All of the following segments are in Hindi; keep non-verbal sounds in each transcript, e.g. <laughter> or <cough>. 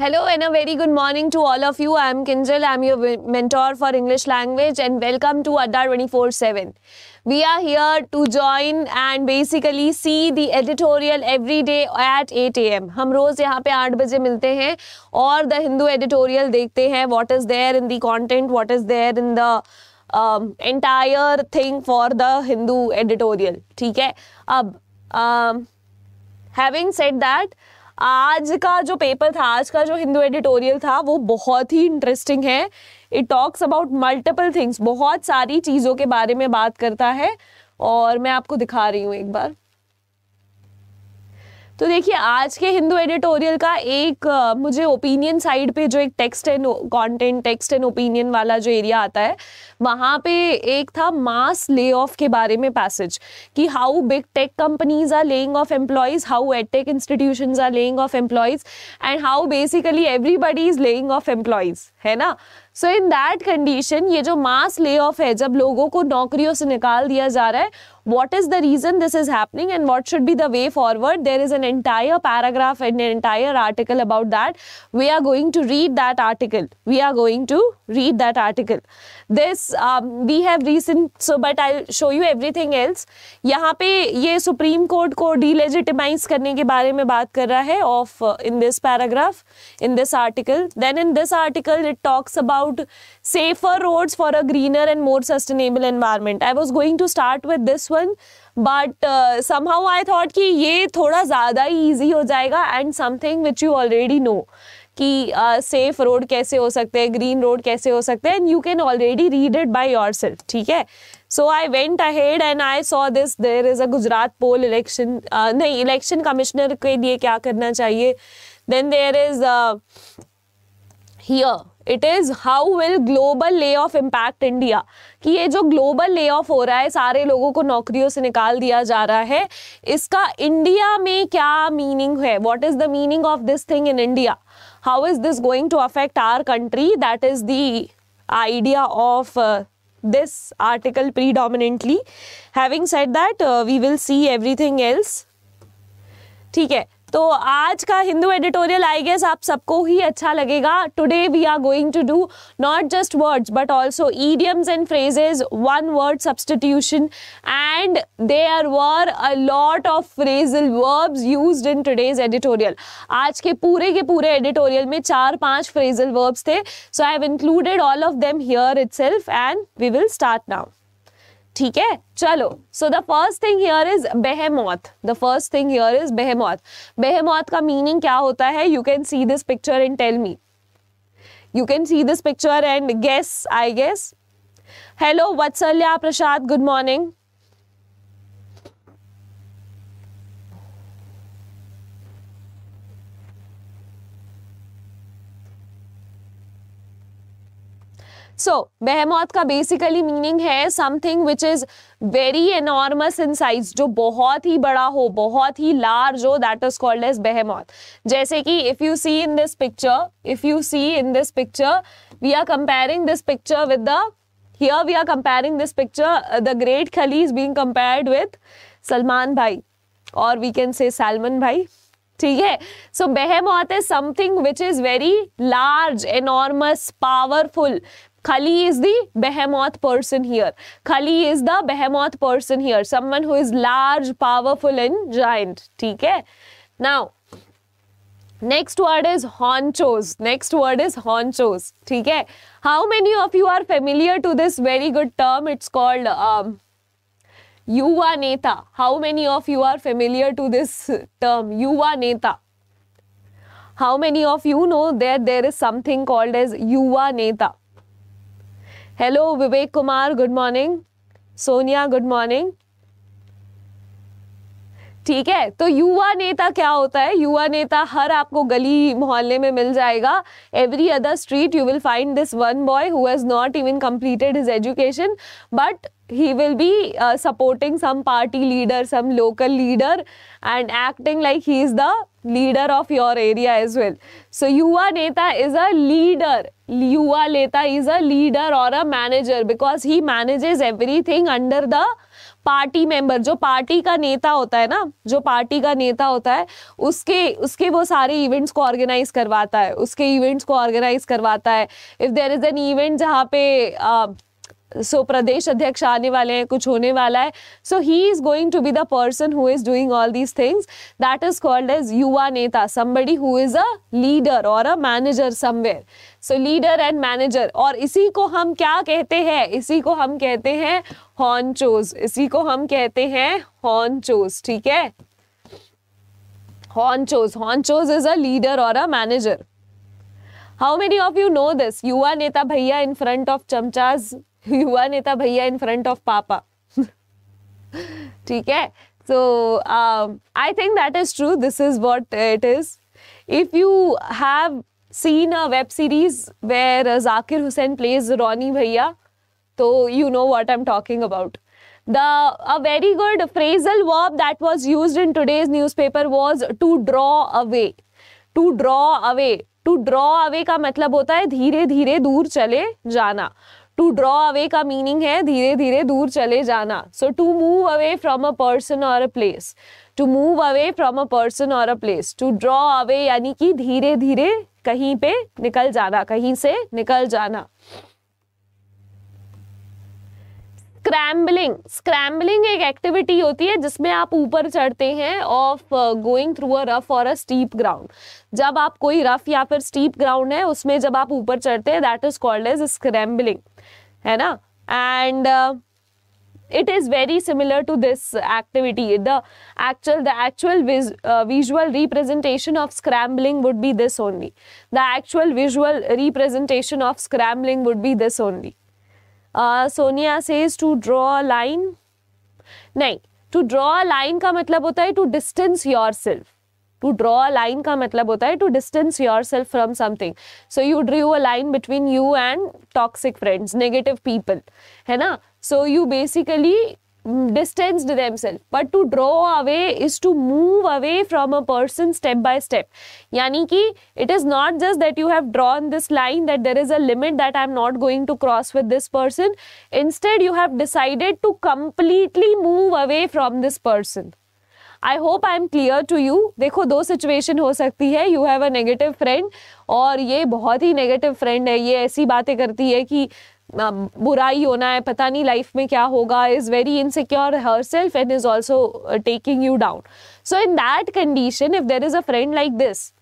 Hello and a very good morning to all of you. I am Kinjal. I am your mentor for English language and welcome to Adda 24-7. We are here to join and basically see the editorial every day at 8 a.m. हम रोज़ यहाँ पे 8 बजे मिलते हैं और the Hindu editorial देखते हैं what is there in the content, what is there in the um, entire thing for the Hindu editorial. ठीक है अब um, having said that आज का जो पेपर था आज का जो हिंदू एडिटोरियल था वो बहुत ही इंटरेस्टिंग है it talks about multiple things बहुत सारी चीज़ों के बारे में बात करता है और मैं आपको दिखा रही हूँ एक बार तो देखिए आज के हिंदू एडिटोरियल का एक मुझे ओपिनियन साइड पे जो एक text and content text and opinion वाला जो एरिया आता है वहाँ पे एक था मास ले ऑफ के बारे में पैसेज कि how big tech companies are laying off employees how ad tech institution are laying off employees and how basically everybody is laying off employees है ना सो इन दैट कंडीशन ये जो मास ले ऑफ है जब लोगों को नौकरियों से निकाल दिया जा रहा है what is the reason this is happening and what should be the way forward. There is an entire paragraph and an entire article about that. We are going to read that article. We are going to read that article. This, um, we have recent, so but I'll show you everything else. Yahaan pe ye Supreme Court ko delegitimize karne uh, in this paragraph, in this article. Then in this article, it talks about safer roads for a greener and more sustainable environment. I was going to start with this one but somehow I thought कि ये थोड़ा ज़्यादा ही ईजी हो जाएगा and something which you already know कि सेफ uh, रोड कैसे हो सकते हैं ग्रीन रोड कैसे हो सकते हैं and you can already read it by yourself ठीक है so I went ahead and I saw this there is a Gujarat poll election नहीं इलेक्शन कमिश्नर के लिए क्या करना चाहिए then there is here it is how will global lay off impact India कि ये जो ग्लोबल ले ऑफ हो रहा है सारे लोगों को नौकरियों से निकाल दिया जा रहा है इसका इंडिया में क्या मीनिंग है what is the meaning of this thing in India how is this going to affect our country that is the idea of this article predominantly having set that we will see see everything else ठीक है तो आज का हिंदू एडिटोरियल आई गेस आप सबको ही अच्छा लगेगा today we are going to do not just words but also idioms and phrases one word substitution and they are were a lot of phrasal verbs use in today's editorial आज के पूरे के पूरे एडिटोरियल में चार पांच फ्रेजल वर्ब्स थे so I have included all of them here itself and we will start now ठीक है चलो so the first thing here is behemoth the first thing here is behemoth behemoth का मीनिंग क्या होता है you can see this picture and tell me you can see this picture and guess I guess hello Vatsalya Prasad good morning so so, behemoth का बेसिकली मीनिंग है something which is very enormous in size जो बहुत ही बड़ा हो बहुत ही लार्ज हो that is called as behemoth जैसे कि if you see in this picture if you see in this picture we are comparing this picture with the here we are comparing this picture the great Khali is being compared with Salman भाई और वी कैन से say भाई ठीक है so behemoth is something which is very large enormous powerful Kali is the behemoth person here. Kali is the behemoth person here. Someone who is large, powerful and giant. Okay? Now, next word is honchos. Next word is honchos. Okay? How many of you are familiar to this very good term? It's called... Um, Yuva Neta. How many of you are familiar to this term? Yuva Neta. How many of you know that there is something called as Yuva Neta? Hello, Vivek Kumar, good morning. Sonia, good morning. ठीक है तो युवा नेता क्या होता है युवा नेता हर आपको गली मोहल्ले में मिल जाएगा every other street you will find this one boy who has not even completed his education but he will be uh, supporting some party leader some local leader and acting like he is the leader of your area as well so yuva neta is a leader yuva neta is a leader or a manager because he manages everything under the party member जो पार्टी का नेता होता है ना जो पार्टी का नेता होता है उसके उसके वो सारे इवेंट्स को ऑर्गेनाइज करवाता है उसके इवेंट्स को ऑर्गेनाइज करवाता है if there is an event जहाँ पे सो प्रदेश अध्यक्ष आने वाले हैं कुछ होने वाला है so he is going to be the person who is doing all these things that is called as युवा नेता somebody who is a leader और a manager somewhere so leader and manager और इसी को हम क्या कहते हैं इसी को हम कहते हैं हॉन्चोज इसी को हम कहते हैं हॉन्चोज ठीक है हॉन्चोज हॉन्चोज इज अ लीडर और a manager how many of you know this युवा नेता भैया इन फ्रंट ऑफ चमचाज युवा नेता भैया इन फ्रंट ऑफ पापा ठीक है so I think that is true this is what it is if you have seen a web series where uh, Zakir Hussain plays Ronnie Bhaiya. So you know what I'm talking about. The a very good phrasal verb that was used in today's newspaper was to draw away. To draw away. To draw away का मतलब होता है धीरे धीरे दूर चले जाना टू ड्रॉ अवे का मीनिंग है धीरे धीरे दूर चले जाना so to move away from a person और a place to move away from a person और a place to draw away यानी कि धीरे धीरे कहीं पे निकल जाना कहीं से निकल जाना स्क्रैम्बलिंग स्क्रैम्बलिंग एक एक्टिविटी होती है जिसमें आप ऊपर चढ़ते हैं of going through a rough और अ स्टीप ग्राउंड जब आप कोई रफ या फिर स्टीप ग्राउंड है उसमें जब आप ऊपर चढ़ते हैं that is called as scrambling है ना and it is very similar to this activity the actual the actual visual representation of scrambling would be this only the actual visual representation of scrambling would be this only Sonia says to draw a line नहीं टू ड्रॉ अ लाइन का मतलब होता है to distance yourself to draw a line का मतलब होता है to distance yourself from something so you drew a line between you and toxic friends negative people है ना so you basically Mm, distanced themselves but to draw away is to move away from a person step by step yani ki it is not just that you have drawn this line that there is a limit that i am not going to cross with this person instead you have decided to completely move away from this person I hope I am clear to you देखो दो सिचुएशन हो सकती है you have a negative friend और ये बहुत ही नेगेटिव फ्रेंड है ये ऐसी बातें करती है कि बुराई होना है पता नहीं लाइफ में क्या होगा is very insecure herself and is also taking you down so in that condition if there is a friend like this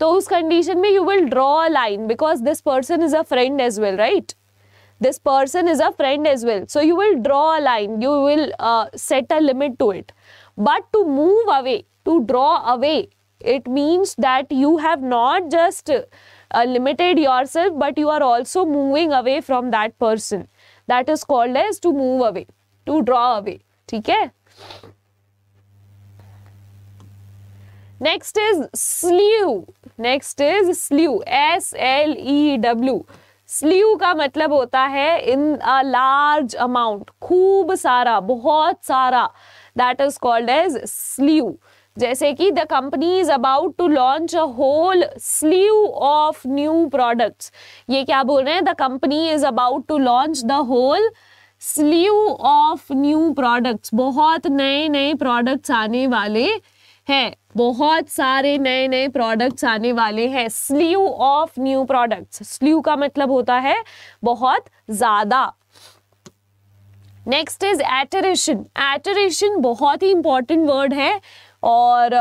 तो उस कंडीशन में you will draw a line because this person is a friend as well right this person is a friend as well so you will draw a line you will set a limit to it but to move away to draw away it means that you have not just uh, limited yourself but you are also moving away from that person that is called as to move away to draw away ठीक है next is slew next is slew S L E W slew का मतलब होता है इन अ लार्ज अमाउंट खूब सारा बहुत सारा that is called as slew जैसे कि the company is about to launch a whole slew of new products ये क्या बोल रहे हैं the company is about to launch the whole slew of new products बहुत नए नए प्रोडक्ट्स आने वाले हैं बहुत सारे नए नए प्रोडक्ट्स आने वाले हैं slew of new products slew का मतलब होता है बहुत ज़्यादा नेक्स्ट इज एटरेशन एटरेशन बहुत ही इंपॉर्टेंट वर्ड है और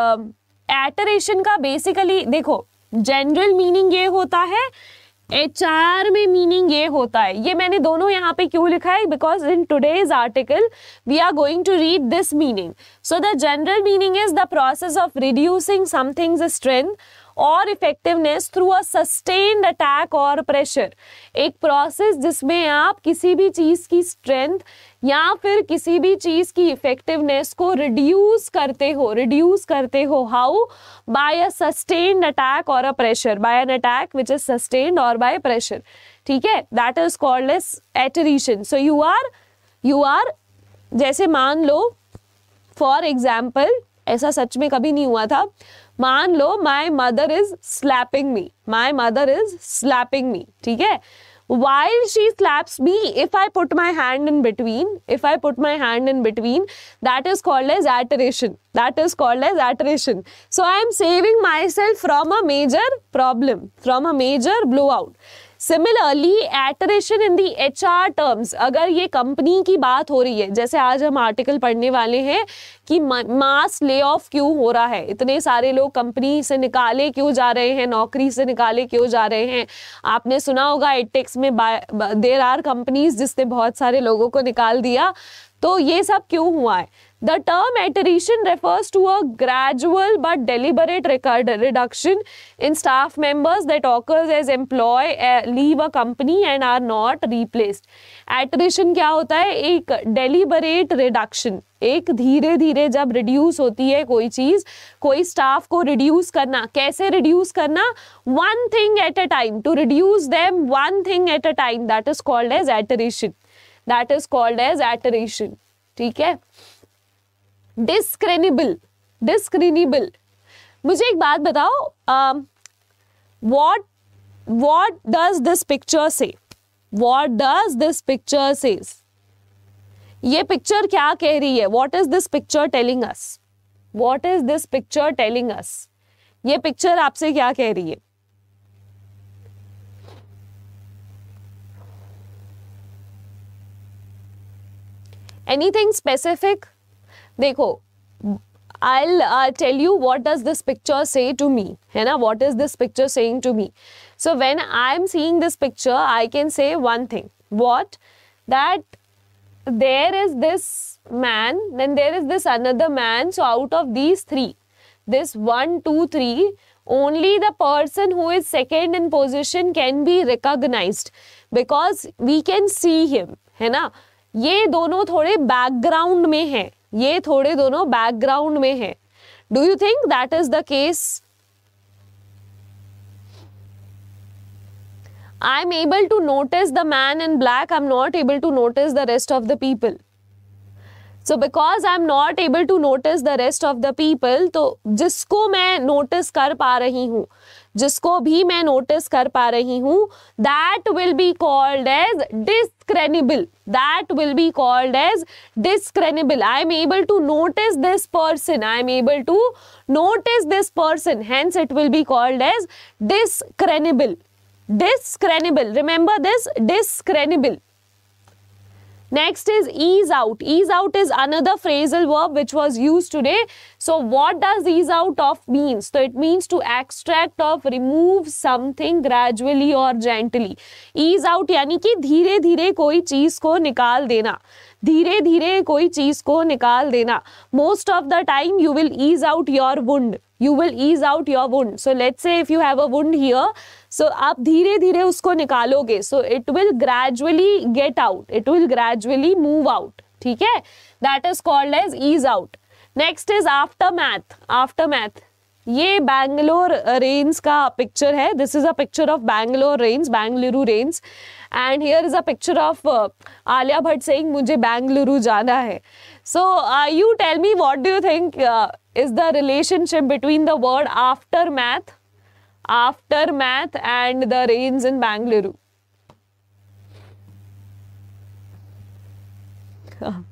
एटरेशन um, uh, का बेसिकली देखो जनरल मीनिंग ये होता है एच आर में मीनिंग ये होता है ये मैंने दोनों यहाँ पे क्यों लिखा है because in today's article we are going to read this meaning so the general meaning is the process of reducing something's strength और effectiveness through a sustained attack और प्रेशर एक प्रोसेस जिसमें आप किसी भी चीज़ की स्ट्रेंथ या फिर किसी भी चीज़ की इफेक्टिवनेस को रिड्यूस करते हो रिड्यूस करते हो how by a sustained attack और a pressure by an attack which is sustained और बाय प्रेशर ठीक है that is called as attrition so you are you are जैसे मान लो फॉर एग्जाम्पल ऐसा सच में कभी नहीं हुआ था मान लो my mother is slapping me my mother is slapping me ठीक है while she slaps me if i put my hand in between if i put my hand in between that is called as alteration that is called as alteration so i am saving myself from a major problem from a major blowout similarly attrition in the H R terms अगर ये कंपनी की बात हो रही है जैसे आज हम आर्टिकल पढ़ने वाले हैं कि मास ले ऑफ क्यों हो रहा है इतने सारे लोग कंपनी से निकाले क्यों जा रहे हैं नौकरी से निकाले क्यों जा रहे हैं आपने सुना होगा एटेक्स में देर आर कंपनीज जिसने बहुत सारे लोगों को निकाल दिया तो ये सब क्यों हुआ है The term iteration refers to a gradual but deliberate reduction in staff members that occurs as employee uh, leave a company and are not replaced. Iteration क्या होता है एक deliberate reduction एक धीरे धीरे जब रिड्यूस होती है कोई चीज़ कोई स्टाफ को रिड्यूस करना कैसे रिड्यूस करना one thing at a time to reduce them one thing at a time that is called as attrition that is called as attrition ठीक है डिस्क्रेनिबल डिस्क्रीनिबल मुझे एक बात बताओ what what does this picture say what does this picture say ये पिक्चर क्या कह रही है what is this picture telling us what is this picture telling us ये पिक्चर आपसे क्या कह रही है एनीथिंग स्पेसिफिक देखो I'll uh, tell you what does this picture say to me. है ना what is this picture saying to me? So when I'm seeing this picture, I can say one thing. What? That there is this man, then there is this another man. So out of these three, this one, two, three, only the person who is second in position can be recognized because we can see him. है ना ये दोनों थोड़े बैकग्राउंड में हैं ये थोड़े दोनों बैकग्राउंड में है do you think that is the case I am able to notice the man in black I am not able to notice the rest of the people so because I am not able to notice the rest of the people तो जिसको मैं नोटिस कर पा रही हूँ जिसको भी मैं नोटिस कर पा रही हूँ that will be called as discernible that will be called as discernible I am able to notice this person I am able to notice this person hence it will be called as discernible discernible remember this discernible Next is ease out. Ease out is another phrasal verb which was used today. So what does ease out of means? So it means to extract of remove something gradually or gently. Ease out यानी कि धीरे धीरे कोई चीज को निकाल देना धीरे धीरे कोई चीज को निकाल देना most of the time you will ease out your wound you will ease out your wound so let say if you have a wound here so आप धीरे धीरे उसको निकालोगे so it will gradually get out it will gradually move out ठीक है that is called as ease out next is aftermath aftermath ये बैंगलोर रेन्स का पिक्चर है this is a picture of Bangalore rains Bengaluru rains and here is a picture of uh, Alia Bhatt saying मुझे बेंगलुरु जाना है so uh, you tell me what do you think uh, is the relationship between the word aftermath aftermath and the rains in Bangalore <laughs>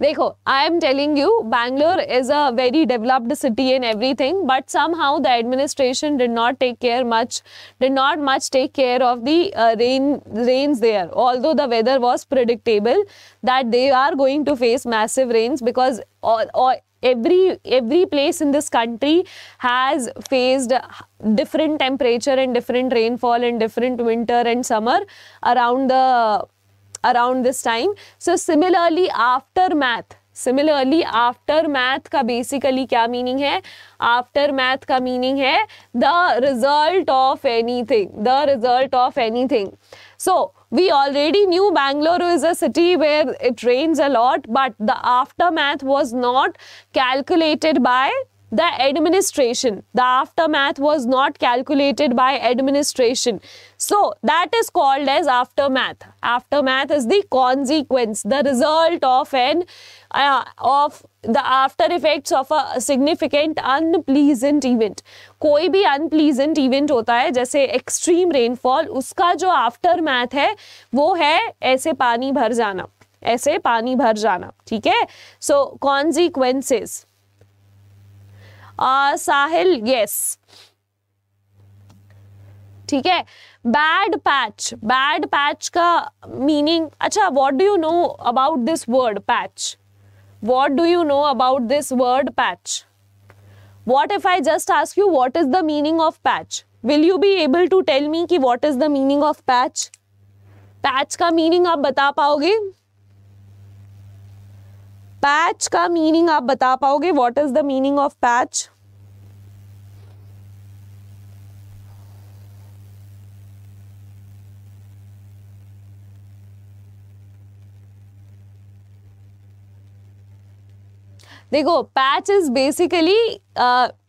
Dekho, I am telling you, Bangalore is a very developed city in everything, but somehow the administration did not take care much, did not much take care of the uh, rain rains there. Although the weather was predictable that they are going to face massive rains because every every place in this country has faced different temperature and different rainfall and different winter and summer around the around this time. So similarly aftermath, similarly aftermath ka basically kya meaning hai? Aftermath ka meaning hai the result of anything, the result of anything. So we already knew Bangalore is a city where it rains a lot, but the aftermath was not calculated by the administration the aftermath was not calculated by administration so that is called as aftermath aftermath is the consequence the result of an uh, of the after effects of a significant unpleasant event कोई भी unpleasant event होता है जैसे extreme rainfall उसका जो aftermath है वो है ऐसे पानी भर जाना ऐसे पानी भर जाना ठीक है so so, consequences Sahil yes ठीक है बैड पैच बैड पैच का मीनिंग अच्छा what do you know about this word patch what do you know about this word patch what if I just ask you what is the meaning of patch will you be able to tell me की what is the meaning of patch patch का मीनिंग आप बता पाओगे पैच का मीनिंग आप बता पाओगे what is the meaning of patch देखो patch is basically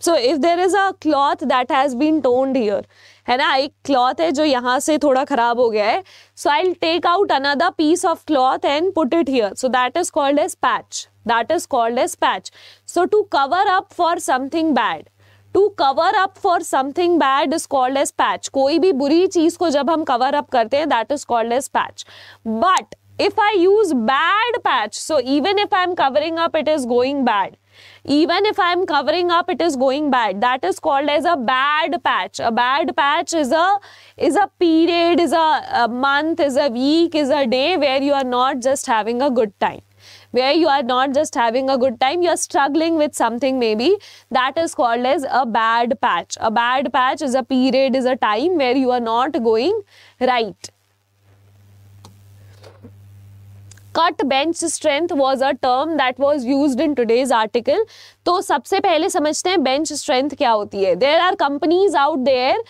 so if there is a cloth that has been torned here है ना एक क्लॉथ है जो यहाँ से थोड़ा खराब हो गया है so I take out another piece of cloth and put it here so that is called as patch that is called as patch so to cover up for something bad to cover up for something bad is called as patch कोई भी बुरी चीज को जब हम कवर अप करते हैं that is called as patch but If I use bad patch, so even if I'm covering up, it is going bad. Even if I'm covering up, it is going bad. That is called as a bad patch. A bad patch is a is a period, is a, a month, is a week, is a day where you are not just having a good time where you are not just having a good time, you are struggling with something maybe. That is called as a bad patch. A bad patch is a period, is a time where you are not going right. Cut bench strength was a term that was use in today's article तो सबसे पहले समझते हैं बेंच स्ट्रेंथ क्या होती है there are companies out there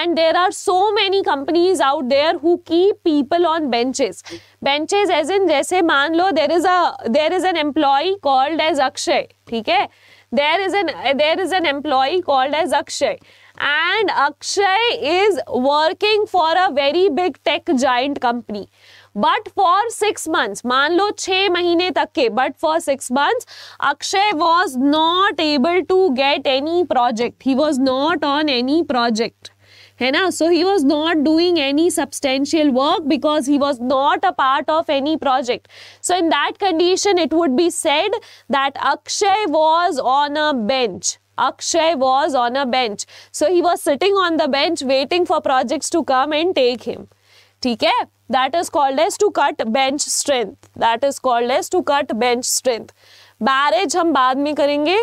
and there are so many companies out there who keep people on benches benches as in जैसे मान लो there is a there is an employee called as Akshay ठीक है there is an there is an employee called as akshay and akshay is working for a very big tech giant company but for six months मान लो छह महीने तक के but for six months Akshay was not able to get any project he was not on any project है ना so he was not doing any substantial work because he was not a part of any project so in that condition it would be said that Akshay was on a bench Akshay was on a bench. So he was sitting on the bench waiting for projects to come and take him. ठीक है that is called as to cut bench strength that is called as to cut bench strength barrage हम बाद में करेंगे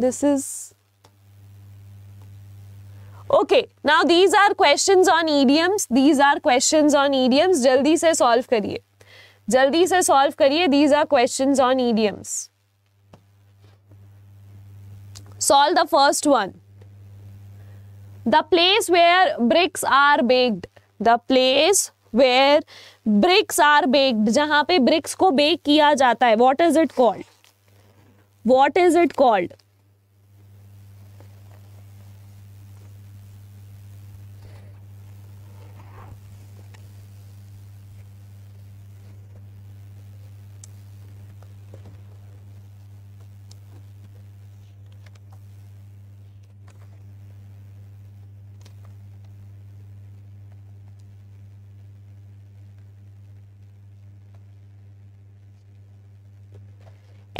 this is okay now these are questions on idioms these are questions on idioms जल्दी से सॉल्व करिए जल्दी से सॉल्व करिए these are questions on idioms solve the first one the place where bricks are baked the place where bricks are baked जहां पे ब्रिक्स को बेक किया जाता है what is it called what is it called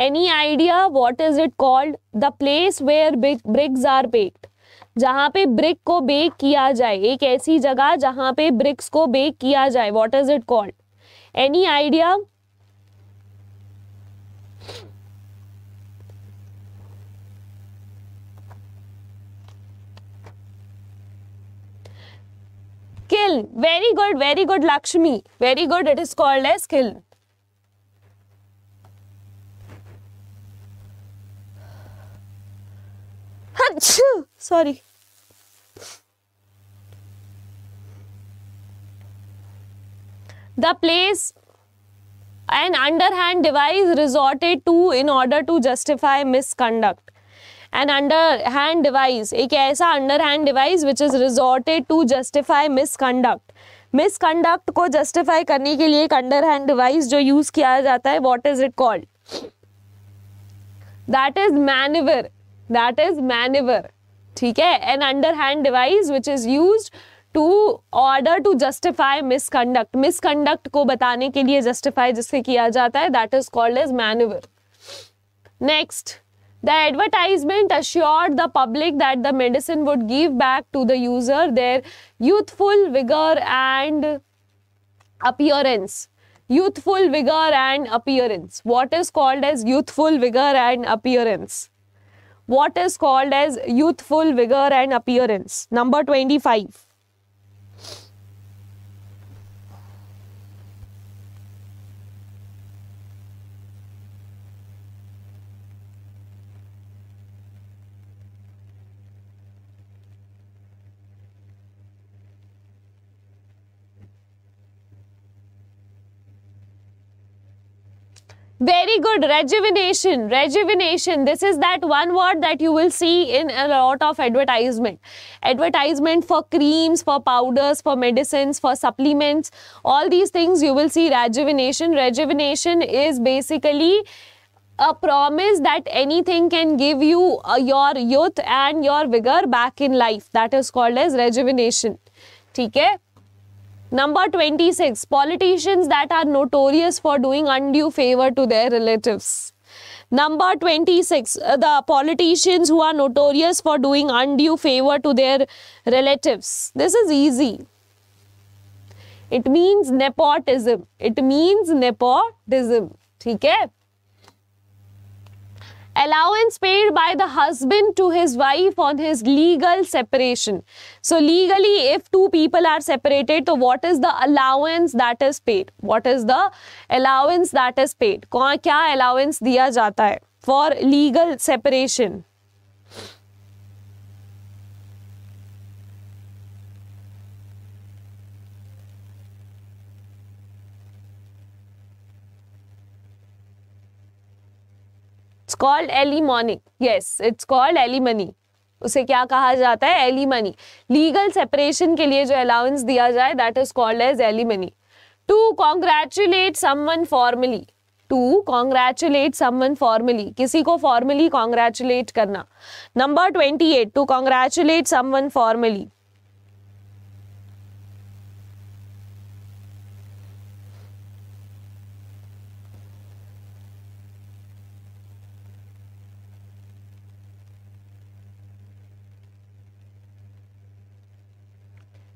any idea what is it called the place where bricks are baked जहाँ पे ब्रिक को बेक किया जाए एक ऐसी जगह जहाँ पे ब्रिक्स को बेक किया जाए what is it called any idea kiln very good very good Lakshmi very good it is called as kiln sorry the place and underhand device resorted to in order to justify misconduct an underhand device एक ऐसा underhand device which is resorted to justify misconduct misconduct को जस्टिफाई करने के लिए एक अंडर हैंड डिवाइस जो यूज किया जाता है what is it called that is maneuver that is maneuver theek an underhand device which is used to order to justify misconduct misconduct ko batane ke liye justify jisse kiya jata hai that is called as maneuver next the advertisement assured the public that the medicine would give back to the user their youthful vigor and appearance youthful vigor and appearance what is called as youthful vigor and appearance what is called as youthful vigor and appearance. Number 25. Very good. Rejuvenation. Rejuvenation. This is that one word that you will see in a lot of advertisement. Advertisement for creams, for powders, for medicines, for supplements. All these things you will see rejuvenation. Rejuvenation is basically a promise that anything can give you uh, your youth and your vigor back in life. That is called as rejuvenation. Okay. Number 26. Politicians that are notorious for doing undue favor to their relatives. Number 26. Uh, the politicians who are notorious for doing undue favor to their relatives. This is easy. It means nepotism. It means nepotism. ठीक है allowance paid by the husband to his wife on his legal separation. So legally, if two people are separated, so what is the allowance that is paid? What is the allowance that is paid? क्या allowance दिया जाता है for legal separation? कॉल्ड एलिमोनिक यस इट्स कॉल्ड एलिमनी उसे क्या कहा जाता है एलिमनी लीगल सेपरेशन के लिए जो अलाउंस दिया जाए that is called as alimony to congratulate someone formally to congratulate someone formally किसी को फॉर्मली कॉन्ग्रेचुलेट करना number twenty eight to congratulate someone formally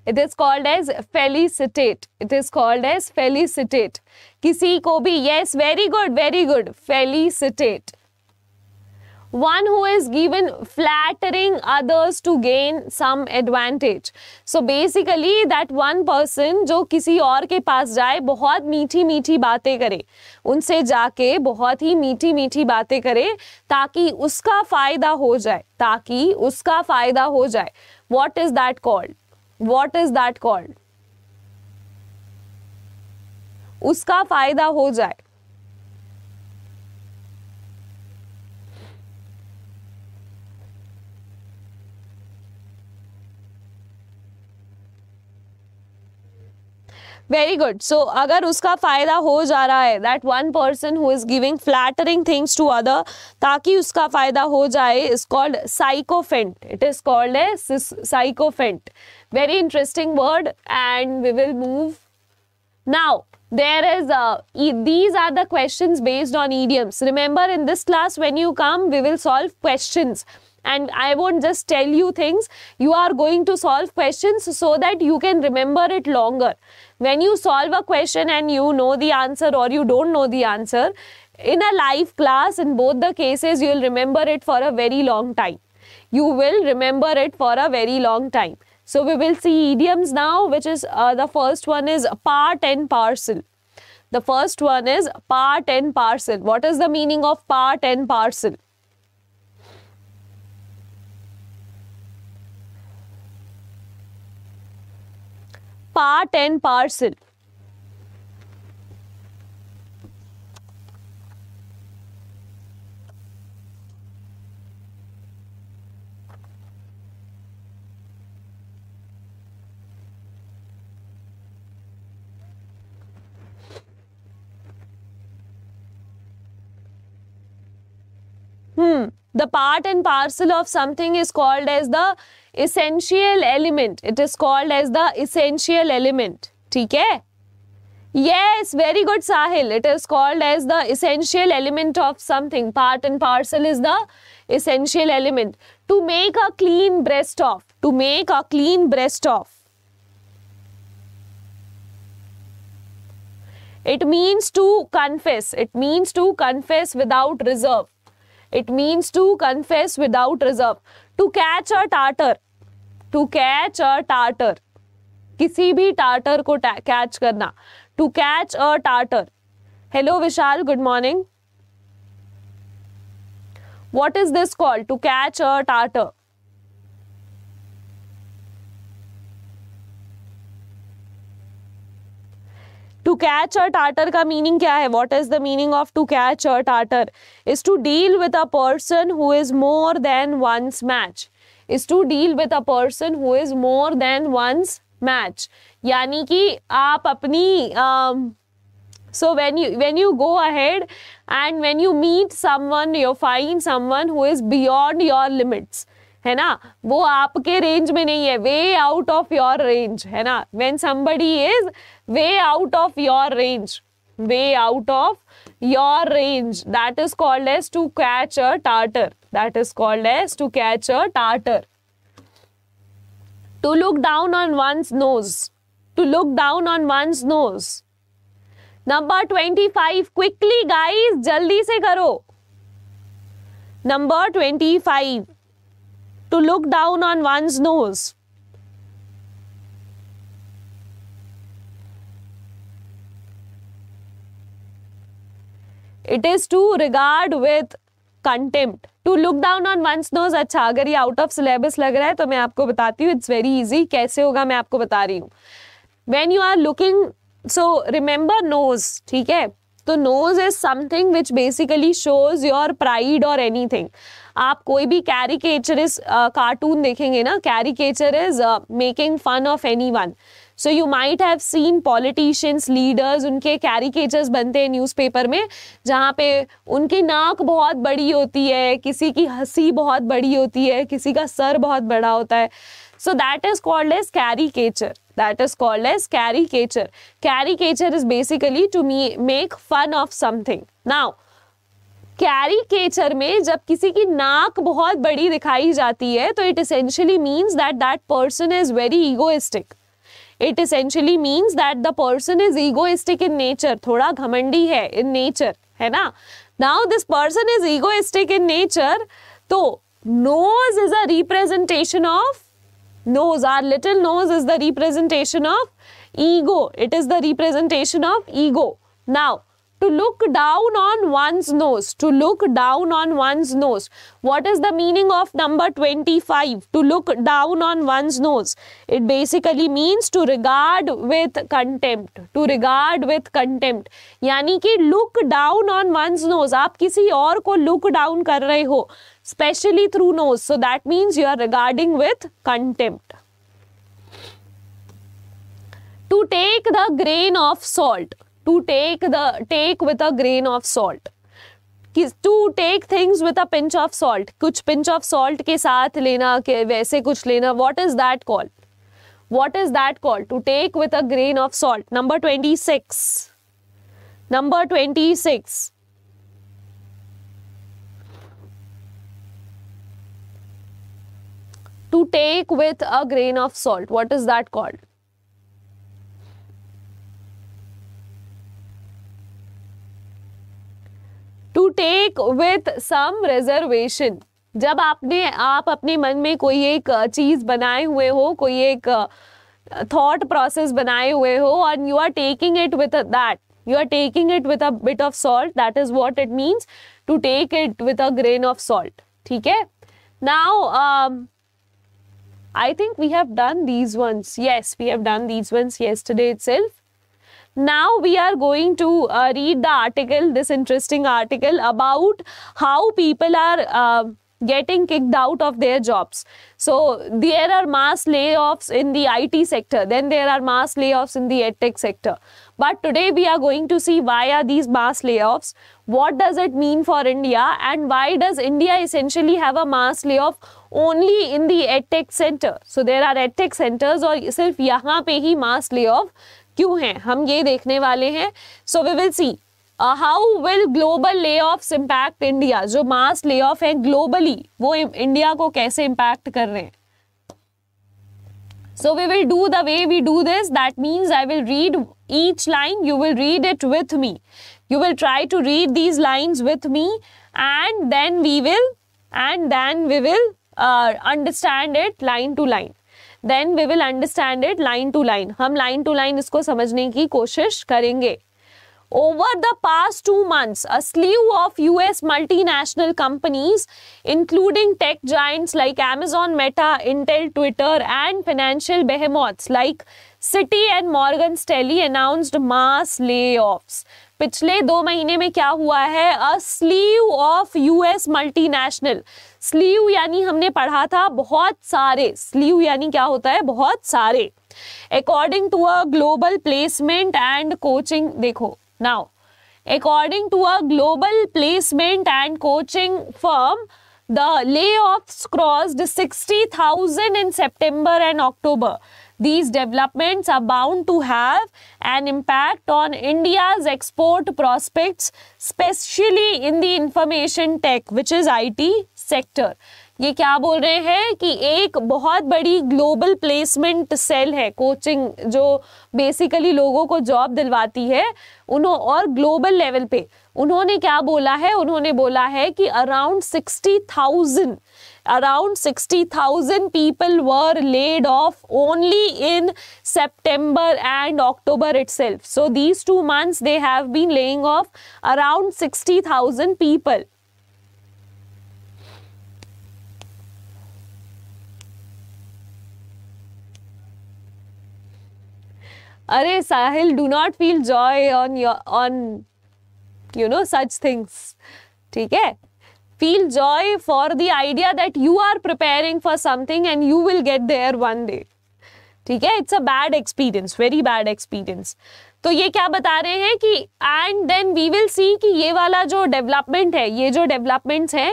it is called as felicitate it is called as felicitate किसी को भी yes very good very good felicitate one who is given flattering others to gain some advantage so basically that one person जो किसी और के पास जाए बहुत मीठी मीठी बातें करे उनसे जाके बहुत ही मीठी मीठी बातें करे ताकि उसका फायदा हो जाए ताकि उसका फायदा हो जाए what is that called what is that called उसका फायदा हो जाए वेरी गुड सो अगर उसका फ़ायदा हो जा रहा है that one person who is giving flattering things to other ताकि उसका फ़ायदा हो जाए is called sycophant it is called a sycophant very interesting word and we will move now there is uh, these are the questions based on idioms remember in this class when you come we will solve questions and i won't just tell you things you are going to solve questions so that you can remember it longer when you solve a question and you know the answer or you don't know the answer, in a live class, in both the cases, you'll remember it for a very long time. You will remember it for a very long time. So we will see idioms now, which is uh, the first one is part and parcel. The first one is part and parcel. What is the meaning of part and parcel? Part and parcel part and parcel of something is called as the essential element. It is called as the essential element. ठीक है Yes, very good Sahil. It is called as the essential element of something. Part and parcel is the essential element. To make a clean breast of. To make a clean breast of. It means to confess. It means to confess without reserve. It means to confess without reserve to catch a tartar to catch a tartar किसी भी टार्टर को कैच करना to catch a tartar hello Vishal good morning what is this call to catch a tartar to catch a tartar का मीनिंग क्या है what is the meaning of to catch a tartar is to deal with a person who is more than one's match is to deal with a person who is more than one's match यानी कि आप अपनी um, so when you when you go ahead and when you meet someone you find someone who is beyond your limits है ना वो आपके रेंज में नहीं है way out of your range है ना when somebody is way out of your range way out of your range that is called as to catch a tartar that is called as to catch a tartar to look down on one's nose to look down on one's nose number twenty five quickly guys जल्दी से करो number twenty five to look down on one's nose it is to regard with contempt to look down on one's nose अच्छा अगर ये आउट ऑफ सिलेबस लग रहा है तो मैं आपको बताती हूँ इट्स वेरी इजी कैसे होगा मैं आपको बता रही हूँ when you are looking so remember nose ठीक है तो nose is something which basically shows your pride और एनी थिंग आप कोई भी इज कार्टून uh, देखेंगे ना caricature is making fun of anyone so you might have seen politicians leaders उनके कैरिकेचर्स बनते हैं न्यूज़पेपर में जहाँ पे उनकी नाक बहुत बड़ी होती है किसी की हंसी बहुत बड़ी होती है किसी का सर बहुत बड़ा होता है so that is called as caricature that is called as caricature caricature is basically to me make fun of something now caricature में जब किसी की नाक बहुत बड़ी दिखाई जाती है तो it essentially means that that person is very egoistic it essentially means that the person is egoistic in nature थोड़ा घमंडी है इन नेचर है ना now this person is egoistic in nature तो nose is a representation of nose or little nose is the representation of ego it is the representation of ego now to look down on one's nose to look down on one's nose what is the meaning of number 25 to look down on one's nose it basically means to regard with contempt to regard with contempt यानी कि look down on one's nose आप किसी और को look down कर रहे हो specially through nose so that means you are regarding with contempt to take the grain of salt to take the take with a grain of salt to take things with a pinch of salt कुछ पिंच ऑफ सॉल्ट के साथ लेना के वैसे कुछ लेना what is that call what is that call to take with a grain of salt number twenty six number twenty six to take with a grain of salt what is that called to take with some reservation जब आपने आप अपने मन में कोई एक चीज़ बनाए हुए हो कोई एक थॉट प्रोसेस बनाए हुए हो और you are taking it with that you are taking it with a bit of salt that is what it means to take it with a grain of salt ठीक है now um, I think we have done these ones. We have done these ones ones itself Now we are going to uh, read the article, this interesting article about how people are uh, getting kicked out of their jobs. So there are mass layoffs in the IT sector, then there are mass layoffs in the edtech sector. But today we are going to see why are these mass layoffs, what does it mean for India and why does India essentially have a mass layoff only in the edtech center. So there are edtech centers और सिर्फ यहाँ pe hi mass layoff क्यों हैं हम ये देखने वाले हैं so we will see how will global lay off impact India जो मास ले ऑफ है ग्लोबली वो इंडिया को कैसे इम्पैक्ट कर रहे हैं so we will do the way we do this that means i will read each line you will read it with me you will try to read these lines with me and then we will and then we will uh, understand it line to line then we will understand it line to line हम लाइन टू लाइन इसको समझने की कोशिश करेंगे Over the past two months, a slew of US multinational companies, including tech giants like Amazon, Meta, Intel, Twitter, and financial behemoths like Citi and Morgan Stanley, announced mass layoffs. पिछले दो महीने में क्या हुआ है a sleeve of US multinational sleeve यानी हमने पढ़ा था बहुत सारे स्लीव यानी क्या होता है बहुत सारे according to a global placement and coaching देखो now according to a global placement and coaching firm of crossed sixty thousand in September and October These developments are bound to have an impact on India's export prospects, especially in the information tech, which is IT sector. ये क्या बोल रहे हैं कि एक बहुत बड़ी ग्लोबल प्लेसमेंट सेल है कोचिंग जो बेसिकली लोगों को जॉब दिलवाती है उन्हों और ग्लोबल लेवल पे उन्होंने क्या बोला है उन्होंने बोला है कि around sixty thousand around 60,000 people were laid off only in September and October itself. So these two months they have been laying off around 60,000 people. Arey Sahil, do not feel joy on your on you know such things. ठीक है Feel joy for the idea that you are preparing for something and you will get there one day. Okay, it's a bad experience, very bad experience. तो ये क्या बता रहे हैं कि and then we will see कि ये वाला जो डेवलपमेंट है ये जो डेवलपमेंट्स हैं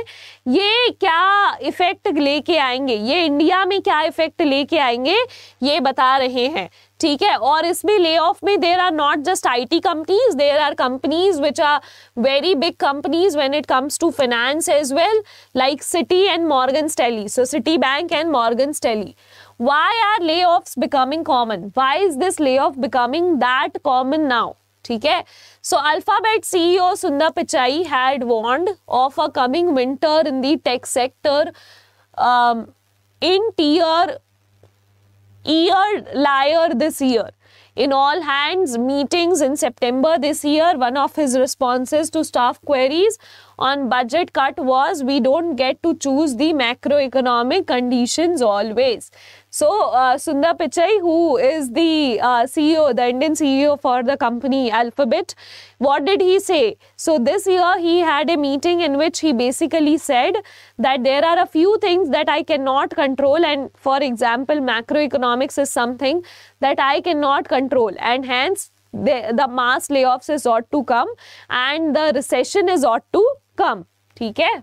ये क्या इफेक्ट लेके आएंगे ये इंडिया में क्या इफेक्ट लेके आएंगे ये बता रहे हैं ठीक है और इसमें ले ऑफ में there are not just I T companies there are companies which are very big companies when it comes to finance as well like Citi and Morgan Stanley so Citi bank and Morgan Stanley Why are layoffs becoming common? Why is this layoff becoming that common now? Okay, so Alphabet CEO Sundar Pichai had warned of a coming winter in the tech sector um, in in tier year liar this in all hands meetings in September this year. One of his responses to staff queries on budget cut was, we don't get to choose the macroeconomic conditions always. So, uh, Sundar Pichai, who is the uh, CEO, the Indian CEO for the company Alphabet, what did he say? So, this year he had a meeting in which he basically said that there are a few things that I cannot control, and for example, macroeconomics is something that I cannot control, and hence the, the mass layoffs is ought to come and the recession is ought to come. ठीक है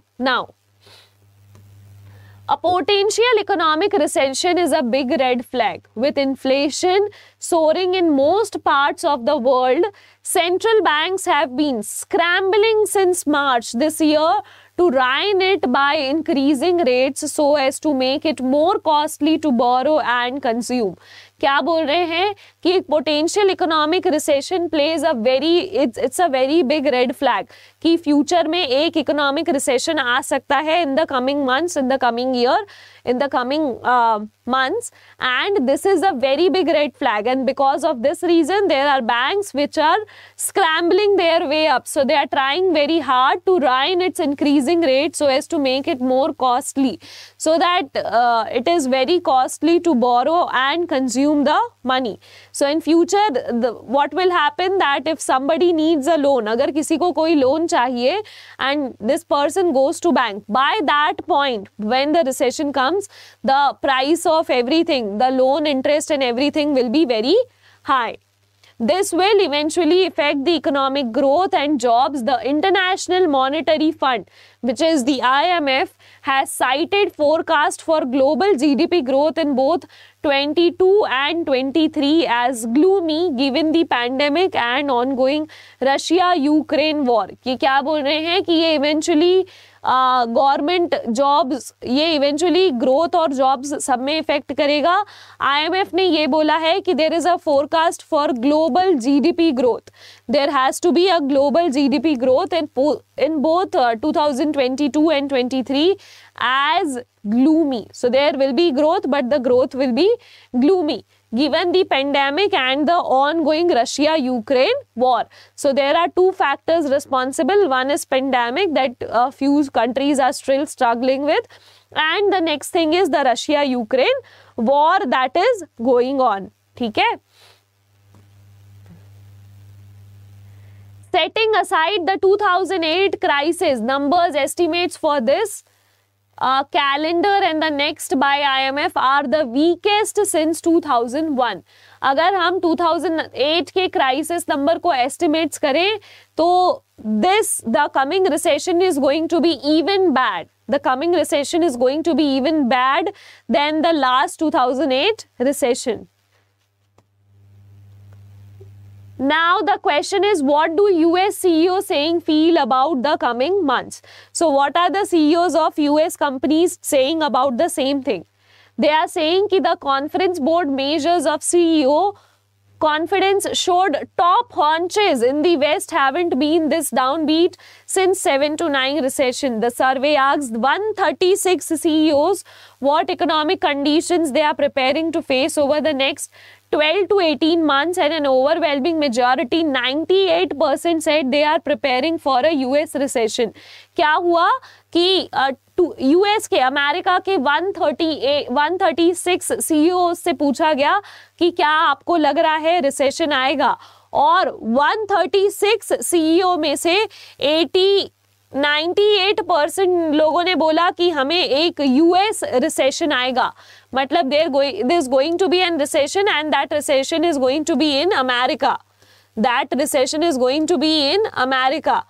a potential economic recession is a big red flag. With inflation soaring in most parts of the world, central banks have been scrambling since March this year to rein it by increasing rates so as to make it more costly to borrow and consume. क्या बोल रहे हैं कि एक potential economic recession plays a very it's it's a very big red flag कि फ्यूचर में एक इकोनॉमिक रिसेशन आ सकता है in the coming months in the coming year in the coming months and this is a very big red flag and because of this reason there are banks which are scrambling their way up so they are trying very hard to rein it's increasing rate so as to make it more costly so that it is very costly to borrow and consume the money So in future, what will happen that if somebody needs a loan, agar kisi ko koi loan chahiye and this person goes to bank, by that point, when the recession comes, the price of everything, the loan interest and everything will be very high. This will eventually affect the economic growth and jobs. The International Monetary Fund, which is the IMF, has cited forecast for global GDP growth in both 22 and 23 as gloomy given the pandemic and ongoing Russia Ukraine war. ki kya bol rahe hain ki ye eventually government jobs ये इवेंचुअली ग्रोथ और जॉब्स सब में इफेक्ट करेगा आईएमएफ ने ये बोला है कि there is a forecast for global GDP growth there has to be a global GDP growth in thousand twenty two 2022 twenty 23 as gloomy so there will be growth but the growth will be gloomy given the pandemic and the ongoing Russia-Ukraine war. So there are two factors responsible. One is pandemic that a few countries are still struggling with and the next thing is the Russia-Ukraine war that is going on. Okay? Setting aside the 2008 crisis, numbers, estimates for this uh, calendar and the next by IMF are the weakest since 2001. अगर हम 2008 के क्राइसिस नंबर को एस्टिमेट्स करें तो this the coming recession is going to be even bad the coming recession is going to be even bad than the last 2008 recession. Now the question is what do US CEO saying feel about the coming months? So what are the CEOs of US companies saying about the same thing? They are saying that the conference board measures of CEO confidence showed top haunches in the West haven't been this downbeat since 7 to 9 recession. The survey asked 136 CEOs what economic conditions they are preparing to face over the next 12 to 18 months and an overwhelming majority 98% said they are preparing for a US recession. क्या हुआ कि टू तो यूएस के अमेरिका के 138 136 सीईओ से पूछा गया कि क्या आपको लग रहा है रिसेशन आएगा और 136 सीईओ e में से 80 98 परसेंट लोगों ने बोला कि हमें एक यूएस रिसेशन आएगा मतलब there going is going to be an recession and that recession is going to be in America that recession is going to be in America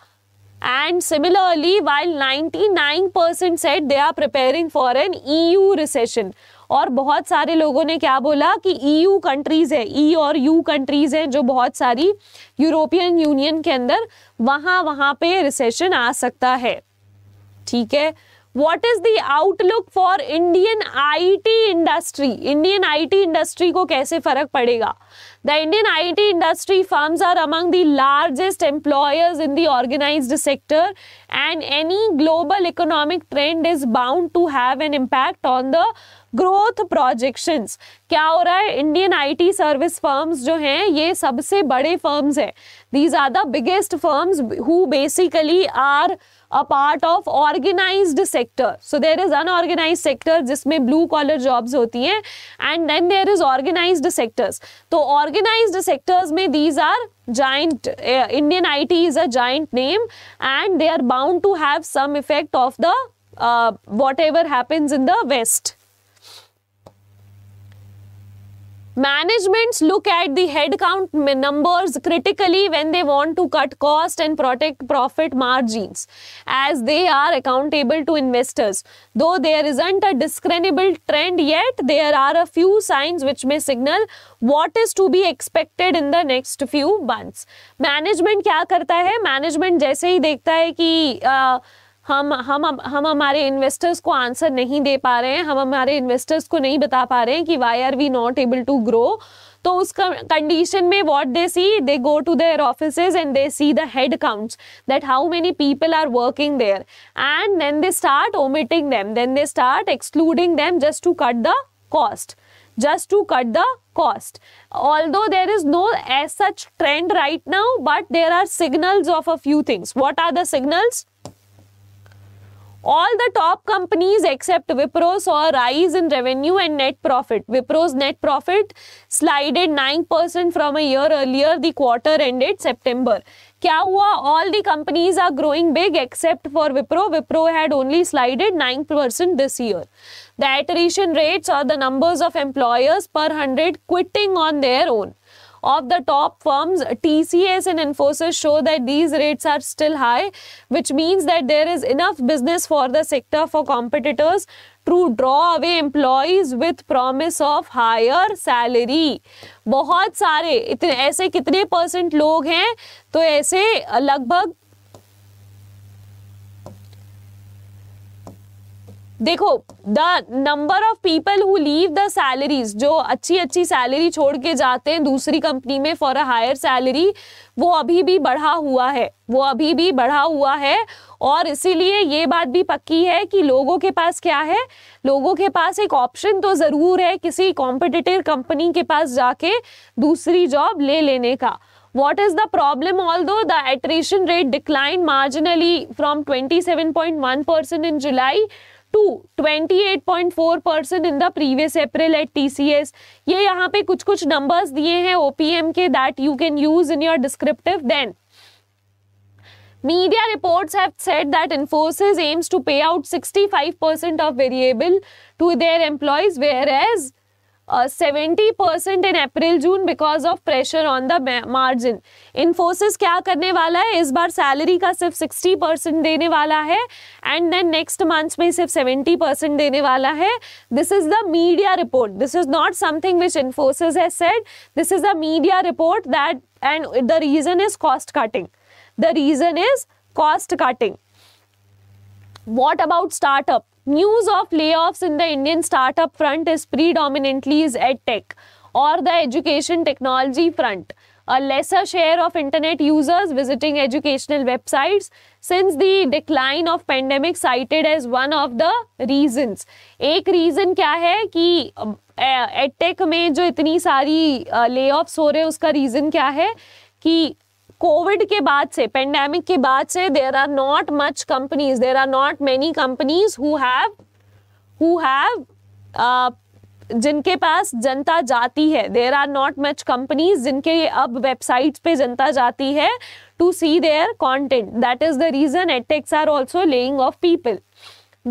And similarly, while 99% said they are preparing for an EU recession. और बहुत सारे लोगों ने क्या बोला कि ईयू कंट्रीज़ है ई और यू कंट्रीज़ हैं जो बहुत सारी यूरोपियन यूनियन के अंदर वहाँ वहाँ पे रिसेशन आ सकता है ठीक है what is the outlook for Indian IT industry? Indian IT industry को कैसे फर्क पड़ेगा The Indian IT industry firms are among the largest employers in the organized sector and any global economic trend is bound to have an impact on the growth projections क्या हो रहा है इंडियन आईटी सर्विस फर्म्स जो हैं ये सबसे बड़े फर्म्स हैं these are the biggest firms who basically are a part of organised sector so there is unorganise sector जिसमें ब्लू कॉलर जॉब्स होती हैं and then there is organise sectors तो ऑर्गेनाइज सेक्टर्स में these are joint Indian I T is a joint name and they are bound to have some effect of the whatever happens in the west managements look at the headcount numbers critically when they want to cut cost and protect profit margins as they are accountable to investors though there isn't a discernible trend yet there are a few signs which may signal what is to be expected in the next few months management क्या करता है management जैसे ही देखता है कि uh, हम हम हम हमारे इन्वेस्टर्स को आंसर नहीं दे पा रहे हैं हम हमारे इन्वेस्टर्स को नहीं बता पा रहे हैं कि why are we not able to grow तो उस कंडीशन में what they see they go to their office and they see the head counts that how many people are working there and then they start omitting them then they start excluding them just to cut the cost just to cut the cost although there is no as such trend right now but there are signals of a few things what are the signals All the top companies except Wipro saw a rise in revenue and net profit. Wipro's net profit slided 9% from a year earlier. The quarter ended September. Kya hua? All the companies are growing big except for Wipro. Wipro had only slided 9% this year. The attrition rates are the numbers of employers per 100 quitting on their own. of the top firms, TCS and Infosys show that these rates are still high, which means that there is enough business for the sector for competitors to draw away employees with promise of higher salary. बहुत सारे इतने ऐसे कितने परसेंट लोग हैं तो ऐसे लगभग देखो the number of people who leave the salaries जो अच्छी अच्छी सैलरी छोड़ के जाते हैं दूसरी कंपनी में फॉर अ हायर सैलरी वो अभी भी बढ़ा हुआ है वो अभी भी बढ़ा हुआ है और इसीलिए ये बात भी पक्की है कि लोगों के पास क्या है लोगों के पास एक ऑप्शन तो ज़रूर है किसी कॉम्पिटिटिव कंपनी के पास जाके दूसरी जॉब ले लेने का what is the problem although the attrition rate decline marginally from twenty seven point one percent in July to 28.4 percent in the previous April at TCS ये यहाँ पे कुछ कुछ नंबर्स दिए हैं ओपीएम के that you can use in your descriptive then Media reports have said that Infosys aims to pay out 65% of variable to their employees, whereas seventy percent in April June because of pressure on the margin Infosys क्या करने वाला है इस बार सैलरी का सिर्फ सिक्सटी परसेंट देने वाला है एंड देन नेक्स्ट मंथ में सिर्फ सेवेंटी परसेंट देने वाला है this is the media report this is not something which Infosys has said this is the media report that and the reason is cost cutting the reason is cost cutting what about startup News of layoffs in the Indian startup front is predominantly is edtech or the education technology front. A lesser share of internet users visiting educational websites since the decline of pandemic cited as one of the reasons. ek reason क्या है कि edtech में जो इतनी सारी layoffs ho rahe हैं उसका reason kya hai ki covid के बाद से पेंडेमिक के बाद से there are not much companies there are not many companies who have who have जिनके पास जनता जाती है there are not much companies जिनके अब वेबसाइट्स पे जनता जाती है to see their content that is the reason edtechs are also laying off people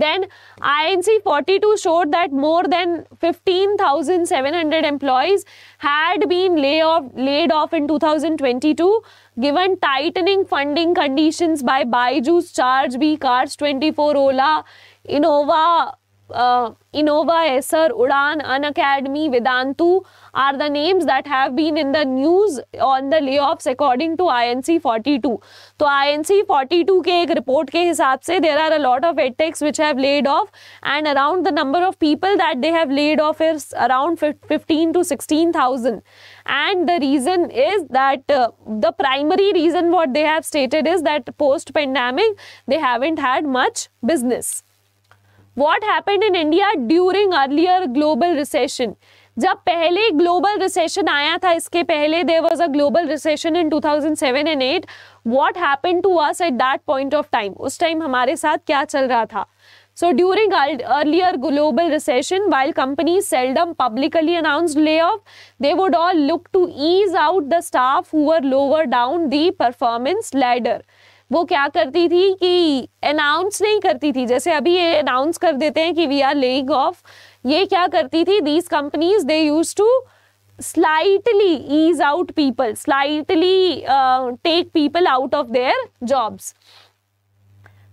then inc 42 showed that more than 15700 employees had been lay off, laid off in 2022 Given tightening funding conditions by Byju's, Charge B, Cars 24, Ola, Innova, uh, Innova, Acer, Udan, Unacademy, Vedantu are the names that have been in the news on the layoffs according to INC 42. So INC 42 के एक report के हिसाब से there are a lot of edtechs which have laid off and around the number of people that they have laid off is around 15 to 16,000 and the reason is that uh, the primary reason what they have stated is that post pandemic they haven't had much business. What happened in India during earlier global recession जब पहले ग्लोबल रिसेशन आया था इसके पहले there was a global recession in 2007 thousand seven and eight what happen to us at that point of time उस टाइम हमारे साथ क्या चल रहा था so during earlier global recession while company seldom publicly announce lay off they would all look to ease out the staff हुर lower down the performance ladder वो क्या करती थी कि अनाउंस नहीं करती थी जैसे अभी ये अनाउंस कर देते हैं कि वी आर लेइंग ऑफ ये क्या करती थी these companies they used to slightly ease out people slightly take people out of their jobs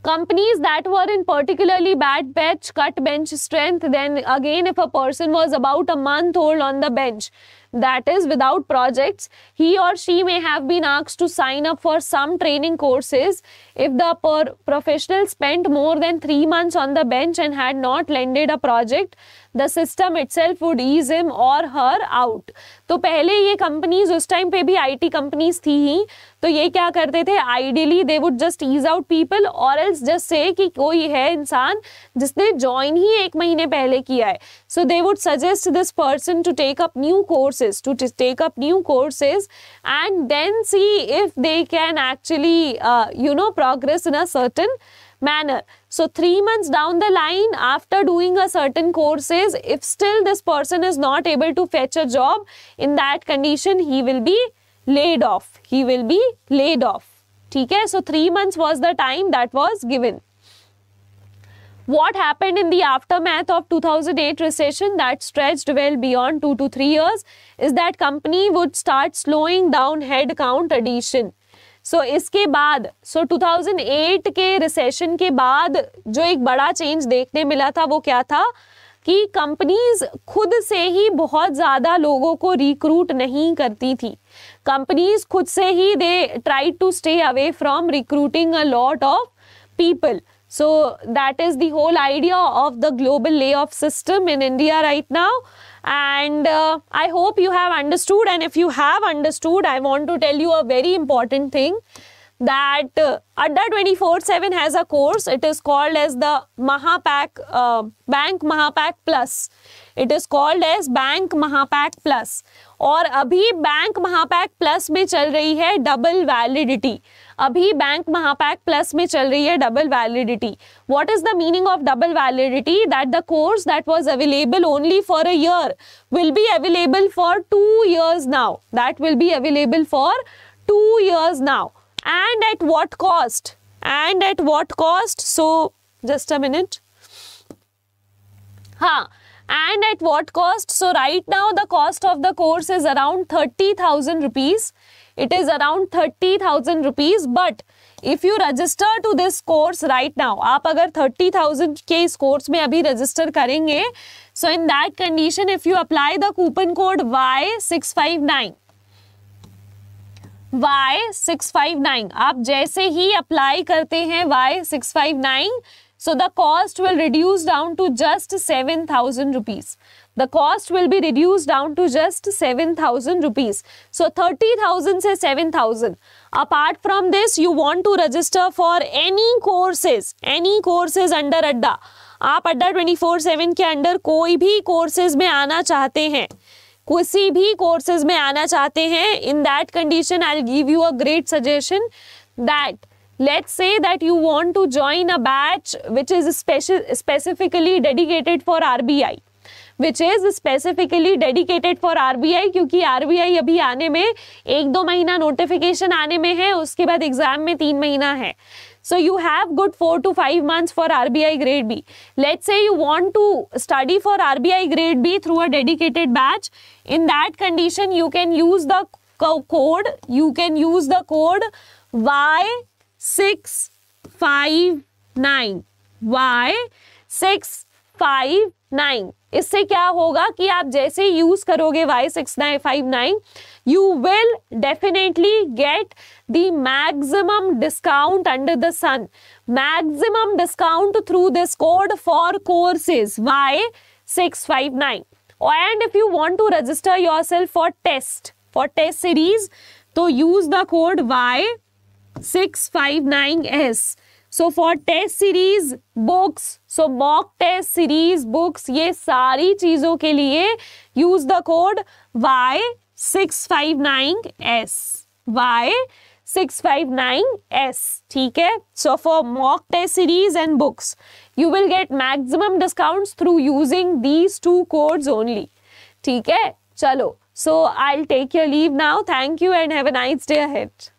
companies that were in particularly bad patch cut bench strength then again if a person was about a month old on the bench That is, without projects, he or she may have been asked to sign up for some training courses if the per professional spent more than 3 months on the bench and had not landed a project the system itself would ease him or her out तो पहले ये कंपनीज उस टाइम पे भी आईटी कंपनीज थी ही तो ये क्या करते थे ideally they would just ease out people और एल्स जस्ट से कि कोई है इंसान जिसने ज्वाइन ही एक महीने पहले किया है so they would suggest this person to take up new courses to take up new courses and then see if they can actually you know progress in a certain manner. So, three months down the line, after doing a certain courses, if still this person is not able to fetch a job, in that condition, he will be laid off. He will be laid off. Okay? So, three months was the time that was given. What happened in the aftermath of 2008 recession that stretched well beyond 2 to 3 years is that company would start slowing down headcount addition. So so, इसके बाद सो so 2008 के रिसेशन के बाद जो एक बड़ा चेंज देखने मिला था वो क्या था कि कंपनीज खुद से ही बहुत ज़्यादा लोगों को रिक्रूट नहीं करती थी कंपनीज खुद से ही they try to stay away from recruiting a lot of people so that is the whole idea of the global lay off system in India right now and uh, I hope you have understood and if you have understood I want to tell you a very important thing that uh, Adda 24-7 has a course it is called as the Mahapack uh, Bank Mahapack Plus it is called as bank Mahapack plus और अभी बैंक महापैक प्लस में चल रही है डबल वैलिडिटी अभी बैंक महापैक प्लस में चल रही है double validity what is the meaning of double validity that the course that was available only for a year will be available for two years now that will be available for two years now at what cost and eight what cost so just a a minute and and at what cost so right now the cost of the course is around 30000 rupees it is around thirty thousand rupees but if you register to this course right now आप अगर थर्टी थाउजेंड के इस कोर्स में अभी रजिस्टर करेंगे so in that condition if you apply the coupon code Y six five nine Y six five nine आप जैसे ही अप्लाई करते हैं Y six five nine so the cost will reduce down to just seven thousand rupees the cost will be reduce down to just seven thousand rupees so thirty thousand से seven thousand apart from this you want to register for any courses any courses under Adda आप अड्डा ट्वेंटी फोर सेवन के अंडर कोई भी कोर्सेज में आना चाहते हैं किसी भी कोर्सेज में आना चाहते हैं in that condition I give you a great suggestion that say that you want to join a batch which is specifically dedicated for R B I which is specifically dedicated for R B I क्योंकि आर बी आई अभी आने में एक दो महीना नोटिफिकेशन आने में है उसके बाद एग्जाम में तीन महीना है so you have good four to five month for R B I grade B let say you want to study for R B I grade B through a dedicated batch in that condition you can use the code you can use the code Y six five nine Y six five nine इससे क्या होगा कि आप जैसे यूज करोगे Y six nine five nine you will definitely get the maximum discount under the sun maximum discount through this code for courses Y six five nine and if you want to register yourself for test for test series तो use the code Y six five nine S so for test series books so mock test series books ये सारी चीजों के लिए use the code Y six five nine S Y six five nine S ठीक है so for mock test series and books you will get maximum discount through using these two codes only ठीक है चलो so I take your leave now thank you and have a nice day ahead